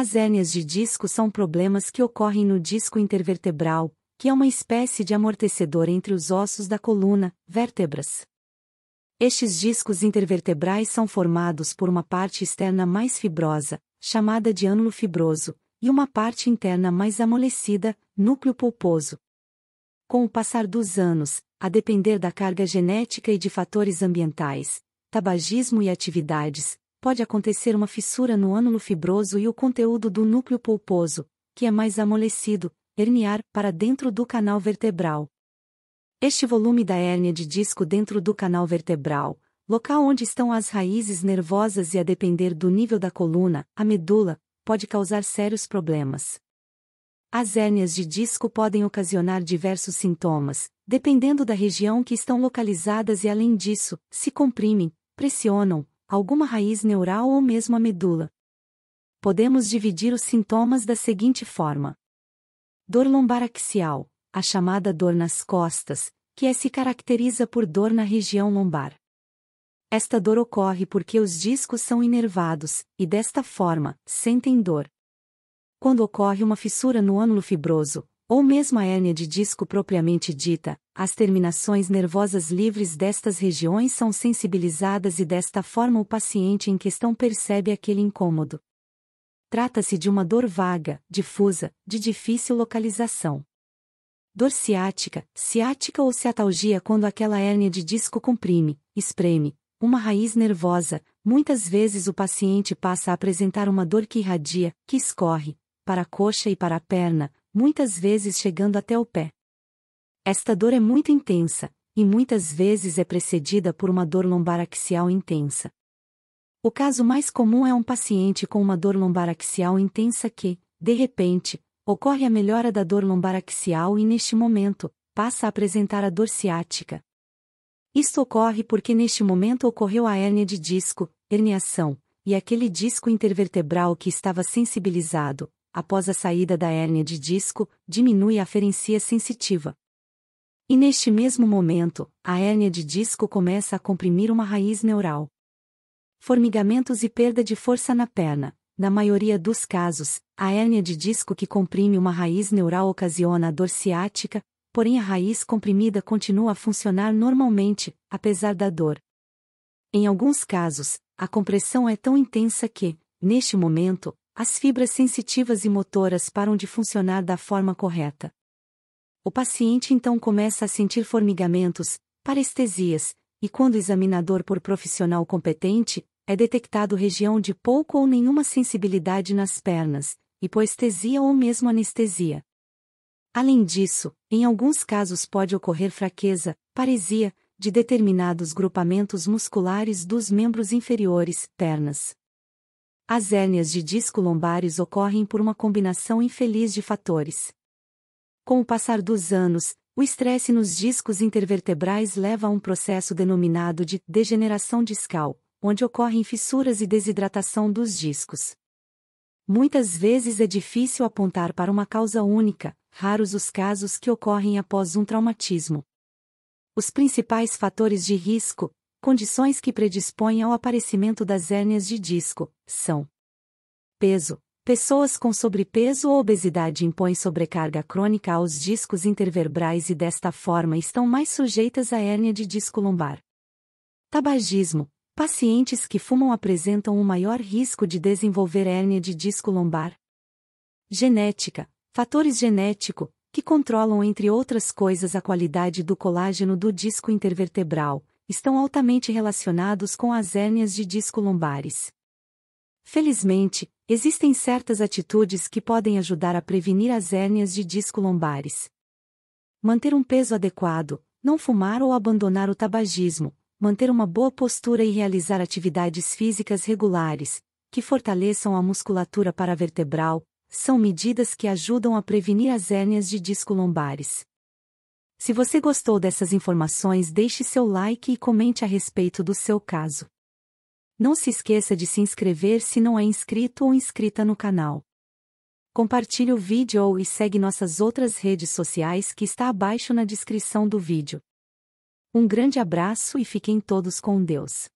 As hérnias de disco são problemas que ocorrem no disco intervertebral, que é uma espécie de amortecedor entre os ossos da coluna, vértebras. Estes discos intervertebrais são formados por uma parte externa mais fibrosa, chamada de ânulo fibroso, e uma parte interna mais amolecida, núcleo pulposo. Com o passar dos anos, a depender da carga genética e de fatores ambientais, tabagismo e atividades, pode acontecer uma fissura no ânulo fibroso e o conteúdo do núcleo pulposo, que é mais amolecido, herniar para dentro do canal vertebral. Este volume da hérnia de disco dentro do canal vertebral, local onde estão as raízes nervosas e a depender do nível da coluna, a medula, pode causar sérios problemas. As hérnias de disco podem ocasionar diversos sintomas, dependendo da região que estão localizadas e além disso, se comprimem, pressionam, alguma raiz neural ou mesmo a medula. Podemos dividir os sintomas da seguinte forma: dor lombar axial, a chamada dor nas costas, que é, se caracteriza por dor na região lombar. Esta dor ocorre porque os discos são inervados, e desta forma, sentem dor. Quando ocorre uma fissura no ânulo fibroso, ou mesmo a hérnia de disco propriamente dita, as terminações nervosas livres destas regiões são sensibilizadas e desta forma o paciente em questão percebe aquele incômodo. Trata-se de uma dor vaga, difusa, de difícil localização. Dor ciática, ciática ou ciatalgia quando aquela hérnia de disco comprime, espreme, uma raiz nervosa, muitas vezes o paciente passa a apresentar uma dor que irradia, que escorre, para a coxa e para a perna, muitas vezes chegando até o pé. Esta dor é muito intensa, e muitas vezes é precedida por uma dor lombar axial intensa. O caso mais comum é um paciente com uma dor lombar axial intensa que, de repente, ocorre a melhora da dor lombar axial e, neste momento, passa a apresentar a dor ciática. Isto ocorre porque neste momento ocorreu a hérnia de disco, herniação, e aquele disco intervertebral que estava sensibilizado, após a saída da hérnia de disco, diminui a ferência sensitiva. E neste mesmo momento, a hérnia de disco começa a comprimir uma raiz neural. Formigamentos e perda de força na perna. Na maioria dos casos, a hérnia de disco que comprime uma raiz neural ocasiona a dor ciática, porém a raiz comprimida continua a funcionar normalmente, apesar da dor. Em alguns casos, a compressão é tão intensa que, neste momento, as fibras sensitivas e motoras param de funcionar da forma correta. O paciente então começa a sentir formigamentos, parestesias, e quando examinador por profissional competente, é detectado região de pouco ou nenhuma sensibilidade nas pernas, hipoestesia ou mesmo anestesia. Além disso, em alguns casos pode ocorrer fraqueza, paresia, de determinados grupamentos musculares dos membros inferiores, pernas. As hérnias de disco lombares ocorrem por uma combinação infeliz de fatores. Com o passar dos anos, o estresse nos discos intervertebrais leva a um processo denominado de degeneração discal, onde ocorrem fissuras e desidratação dos discos. Muitas vezes é difícil apontar para uma causa única, raros os casos que ocorrem após um traumatismo. Os principais fatores de risco, condições que predispõem ao aparecimento das hérnias de disco, são peso, Pessoas com sobrepeso ou obesidade impõem sobrecarga crônica aos discos intervertebrais e desta forma estão mais sujeitas à hérnia de disco lombar. Tabagismo. Pacientes que fumam apresentam um maior risco de desenvolver hérnia de disco lombar. Genética. Fatores genético, que controlam entre outras coisas a qualidade do colágeno do disco intervertebral, estão altamente relacionados com as hérnias de disco lombares. Felizmente, existem certas atitudes que podem ajudar a prevenir as hérnias de disco lombares. Manter um peso adequado, não fumar ou abandonar o tabagismo, manter uma boa postura e realizar atividades físicas regulares, que fortaleçam a musculatura paravertebral, são medidas que ajudam a prevenir as hérnias de disco lombares. Se você gostou dessas informações, deixe seu like e comente a respeito do seu caso. Não se esqueça de se inscrever se não é inscrito ou inscrita no canal. Compartilhe o vídeo ou e segue nossas outras redes sociais que está abaixo na descrição do vídeo. Um grande abraço e fiquem todos com Deus.